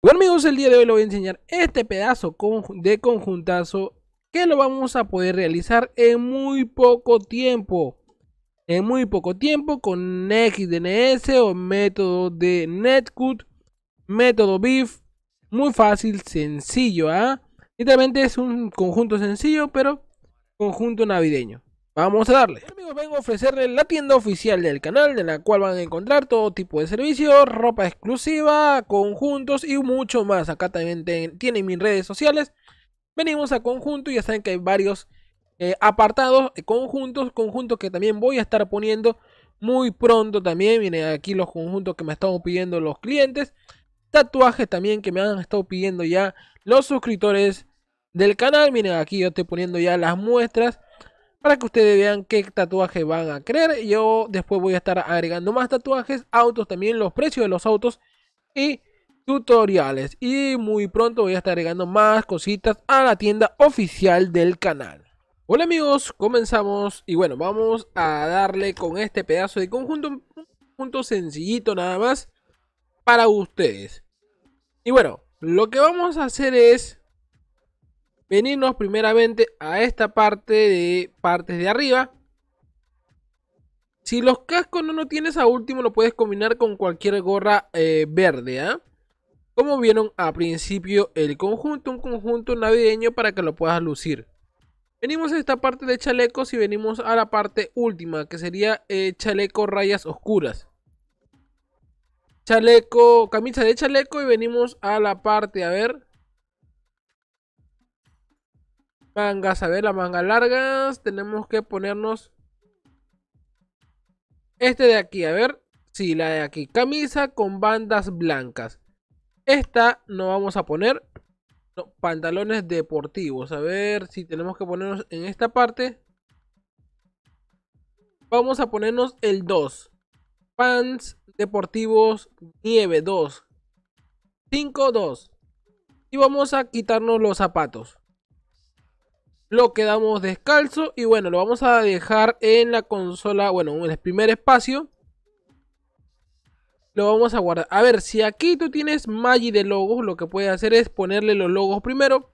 Bueno amigos, el día de hoy les voy a enseñar este pedazo de conjuntazo que lo vamos a poder realizar en muy poco tiempo. En muy poco tiempo con XDNS o método de Netcut, método BIF, muy fácil, sencillo, ¿ah? Literalmente es un conjunto sencillo, pero conjunto navideño. Vamos a darle. amigos, vengo a ofrecerles la tienda oficial del canal, de la cual van a encontrar todo tipo de servicios, ropa exclusiva, conjuntos y mucho más. Acá también tienen mis redes sociales. Venimos a conjunto y ya saben que hay varios eh, apartados, eh, conjuntos, conjuntos que también voy a estar poniendo muy pronto también. Miren aquí los conjuntos que me están pidiendo los clientes. Tatuajes también que me han estado pidiendo ya los suscriptores del canal. Miren aquí yo estoy poniendo ya las muestras para que ustedes vean qué tatuaje van a creer. Yo después voy a estar agregando más tatuajes, autos también, los precios de los autos y tutoriales. Y muy pronto voy a estar agregando más cositas a la tienda oficial del canal. Hola amigos, comenzamos y bueno, vamos a darle con este pedazo de conjunto, un conjunto sencillito nada más para ustedes. Y bueno, lo que vamos a hacer es Venimos primeramente a esta parte de partes de arriba. Si los cascos no lo tienes a último, lo puedes combinar con cualquier gorra eh, verde. ¿ah? Como vieron a principio el conjunto, un conjunto navideño para que lo puedas lucir. Venimos a esta parte de chalecos y venimos a la parte última, que sería eh, chaleco rayas oscuras. Chaleco, camisa de chaleco y venimos a la parte, a ver, Mangas, a ver, las mangas largas. Tenemos que ponernos. Este de aquí, a ver. Sí, la de aquí. Camisa con bandas blancas. Esta no vamos a poner. pantalones deportivos. A ver si tenemos que ponernos en esta parte. Vamos a ponernos el 2. Pants deportivos nieve 2. 5, 2. Y vamos a quitarnos los zapatos lo quedamos descalzo y bueno, lo vamos a dejar en la consola, bueno, en el primer espacio. Lo vamos a guardar. A ver, si aquí tú tienes Magi de logos, lo que puedes hacer es ponerle los logos primero.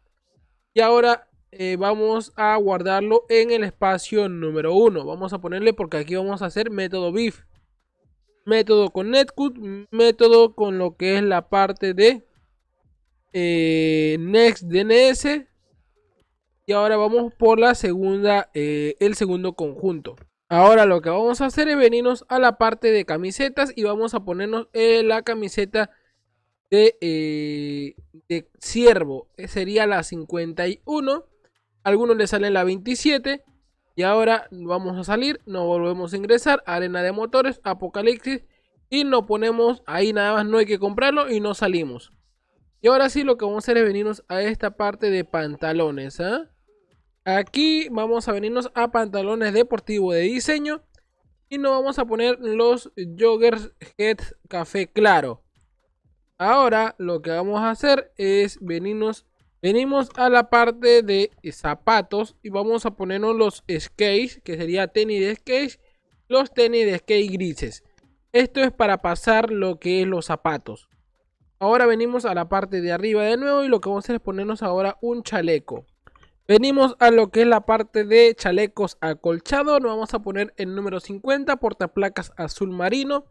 Y ahora eh, vamos a guardarlo en el espacio número 1. Vamos a ponerle porque aquí vamos a hacer método BIF. Método con Netcut, método con lo que es la parte de NextDNS eh, Next DNS y ahora vamos por la segunda, eh, el segundo conjunto. Ahora lo que vamos a hacer es venirnos a la parte de camisetas y vamos a ponernos eh, la camiseta de, eh, de ciervo. Eh, sería la 51. Algunos le salen la 27. Y ahora vamos a salir, nos volvemos a ingresar, arena de motores, apocalipsis. Y nos ponemos ahí nada más, no hay que comprarlo y no salimos. Y ahora sí lo que vamos a hacer es venirnos a esta parte de pantalones. ¿ah? Aquí vamos a venirnos a pantalones deportivos de diseño. Y nos vamos a poner los joggers head café claro. Ahora lo que vamos a hacer es venirnos Venimos a la parte de zapatos y vamos a ponernos los skates, que sería tenis de skate, los tenis de skate grises. Esto es para pasar lo que es los zapatos. Ahora venimos a la parte de arriba de nuevo y lo que vamos a hacer es ponernos ahora un chaleco. Venimos a lo que es la parte de chalecos acolchado. Nos vamos a poner el número 50, portaplacas azul marino.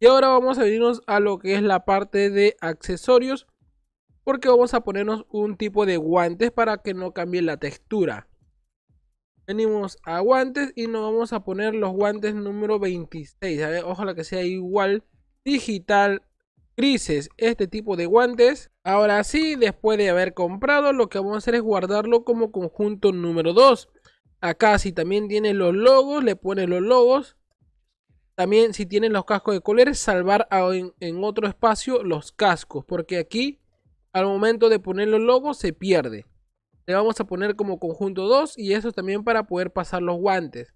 Y ahora vamos a venirnos a lo que es la parte de accesorios. Porque vamos a ponernos un tipo de guantes para que no cambie la textura. Venimos a guantes y nos vamos a poner los guantes número 26. ¿eh? ojalá que sea igual. Digital grises. Este tipo de guantes. Ahora sí, después de haber comprado, lo que vamos a hacer es guardarlo como conjunto número 2. Acá si también tiene los logos, le pone los logos. También si tienen los cascos de colores, salvar en, en, otro espacio los cascos. Porque aquí, al momento de poner los logos, se pierde. Le vamos a poner como conjunto 2 y eso también para poder pasar los guantes.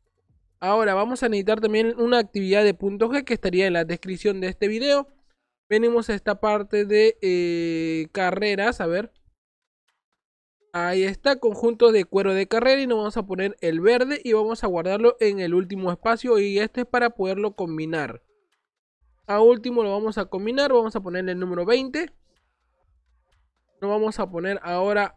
Ahora vamos a necesitar también una actividad de punto G que estaría en la descripción de este video. Venimos a esta parte de eh, carreras, a ver. Ahí está, conjunto de cuero de carrera y nos vamos a poner el verde y vamos a guardarlo en el último espacio y este es para poderlo combinar. A último lo vamos a combinar, vamos a ponerle el número 20. Nos vamos a poner ahora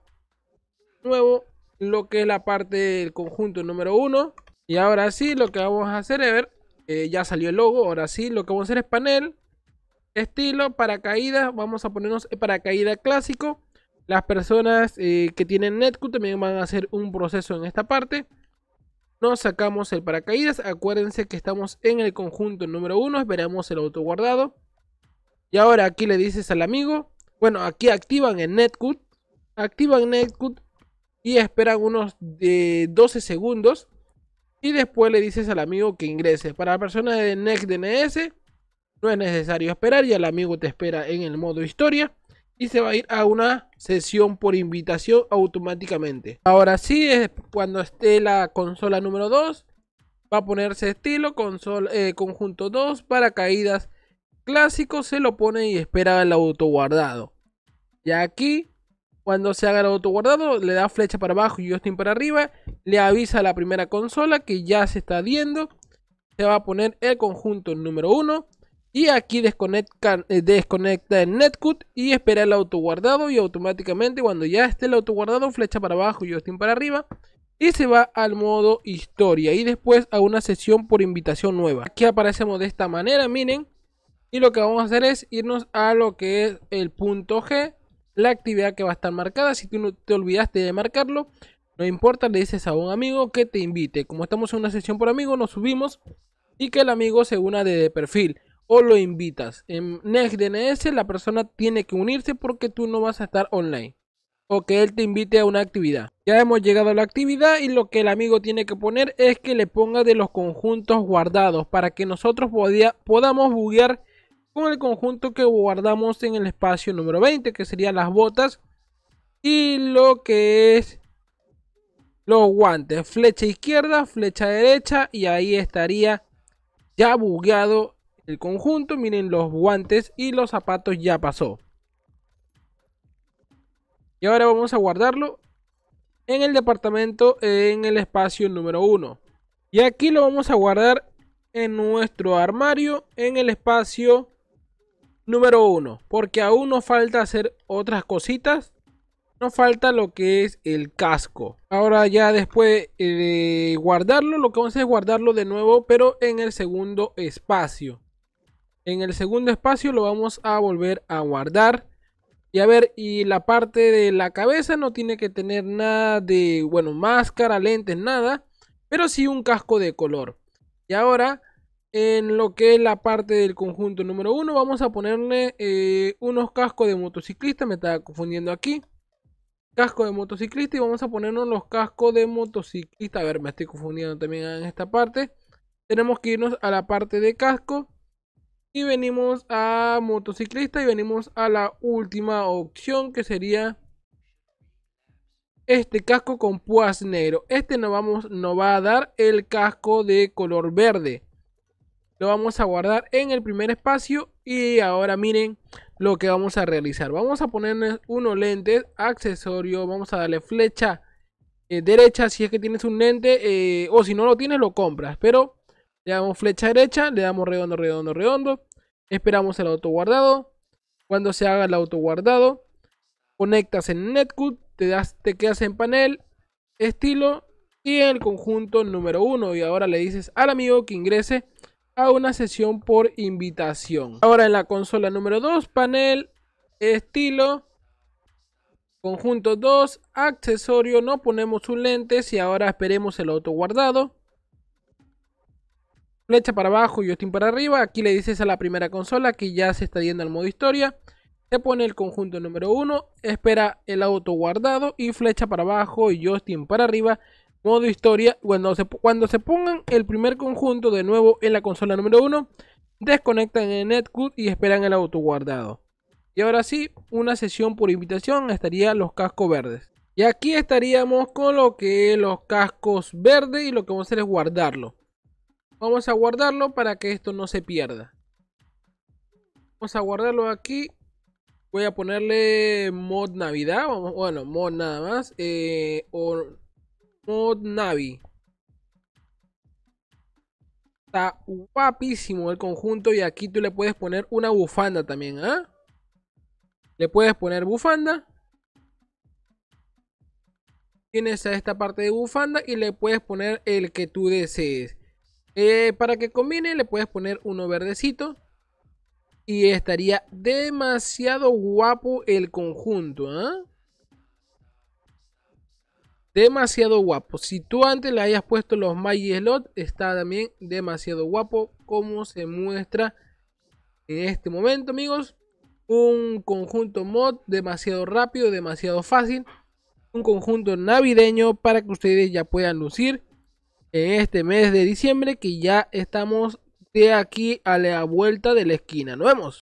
nuevo lo que es la parte del conjunto número 1. Y ahora sí, lo que vamos a hacer es ver, eh, ya salió el logo, ahora sí, lo que vamos a hacer es panel, Estilo, paracaídas, vamos a ponernos paracaídas clásico. Las personas eh, que tienen netcut también van a hacer un proceso en esta parte. Nos sacamos el paracaídas. Acuérdense que estamos en el conjunto número 1. Esperamos el auto guardado. Y ahora aquí le dices al amigo. Bueno, aquí activan el Netcut. Activan Netcut y esperan unos eh, de 12 segundos. Y después le dices al amigo que ingrese. Para la persona de NextDNS no es necesario esperar, ya el amigo te espera en el modo historia y se va a ir a una sesión por invitación automáticamente. Ahora sí, es cuando esté la consola número 2, va a ponerse estilo, eh, conjunto 2, para caídas clásico, se lo pone y espera el auto guardado. Y aquí, cuando se haga el auto guardado, le da flecha para abajo y Justin para arriba, le avisa a la primera consola que ya se está viendo, se va a poner el conjunto número 1 y aquí desconecta, eh, desconecta el netcut y espera el auto guardado y automáticamente cuando ya esté el auto guardado, flecha para abajo y estoy para arriba. Y se va al modo historia y después a una sesión por invitación nueva. Aquí aparecemos de esta manera, miren. Y lo que vamos a hacer es irnos a lo que es el punto G. La actividad que va a estar marcada. Si tú no te olvidaste de marcarlo, no importa, le dices a un amigo que te invite. Como estamos en una sesión por amigo, nos subimos y que el amigo se una de perfil o lo invitas. En NextDNS la persona tiene que unirse porque tú no vas a estar online. O que él te invite a una actividad. Ya hemos llegado a la actividad y lo que el amigo tiene que poner es que le ponga de los conjuntos guardados para que nosotros podamos buguear con el conjunto que guardamos en el espacio número 20 que serían las botas y lo que es los guantes flecha izquierda flecha derecha y ahí estaría ya bugueado el conjunto, miren los guantes y los zapatos ya pasó. Y ahora vamos a guardarlo en el departamento en el espacio número 1. Y aquí lo vamos a guardar en nuestro armario en el espacio número 1. Porque aún nos falta hacer otras cositas. Nos falta lo que es el casco. Ahora ya después de eh, guardarlo, lo que vamos a es guardarlo de nuevo, pero en el segundo espacio. En el segundo espacio lo vamos a volver a guardar. Y a ver, y la parte de la cabeza no tiene que tener nada de, bueno, máscara, lentes, nada. Pero sí un casco de color. Y ahora, en lo que es la parte del conjunto número uno, vamos a ponerle eh, unos cascos de motociclista. Me estaba confundiendo aquí. Casco de motociclista y vamos a ponernos los cascos de motociclista. A ver, me estoy confundiendo también en esta parte. Tenemos que irnos a la parte de casco. Y venimos a motociclista y venimos a la última opción que sería este casco con puas negro. Este nos, vamos, va a dar el casco de color verde. Lo vamos a guardar en el primer espacio y ahora miren lo que vamos a realizar. Vamos a ponernos unos lentes, accesorio, vamos a darle flecha eh, derecha si es que tienes un lente eh, o si no lo tienes lo compras. Pero le damos flecha derecha, le damos redondo, redondo, redondo. Esperamos el auto guardado. Cuando se haga el auto guardado, conectas en Netcut, te, quedas en panel, estilo y en el conjunto número 1. Y ahora le dices al amigo que ingrese a una sesión por invitación. Ahora en la consola número 2, panel, estilo, conjunto 2, accesorio, no ponemos un lente y ahora esperemos el auto guardado flecha para abajo y Justin para arriba. Aquí le dices a la primera consola que ya se está yendo al modo historia. Se pone el conjunto número 1, espera el auto guardado y flecha para abajo y Justin para arriba. Modo historia, cuando se, cuando se pongan el primer conjunto de nuevo en la consola número 1, desconectan el netcode y esperan el auto guardado. Y ahora sí, una sesión por invitación estaría los cascos verdes. Y aquí estaríamos con lo que los cascos verdes y lo que vamos a hacer es guardarlo. Vamos a guardarlo para que esto no se pierda. Vamos a guardarlo aquí. Voy a ponerle mod navidad. Bueno, mod nada más. Eh, o mod navi. Está guapísimo el conjunto. Y aquí tú le puedes poner una bufanda también. ¿ah? Le puedes poner bufanda. Tienes a esta parte de bufanda y le puedes poner el que tú desees. Eh, para que combine le puedes poner uno verdecito. Y estaría demasiado guapo el conjunto. ¿ah? Demasiado guapo. Si tú antes le hayas puesto los Magic Slot, está también demasiado guapo. Como se muestra en este momento, amigos. Un conjunto mod demasiado rápido, demasiado fácil. Un conjunto navideño para que ustedes ya puedan lucir en este mes de diciembre que ya estamos de aquí a la vuelta de la esquina. Nos vemos.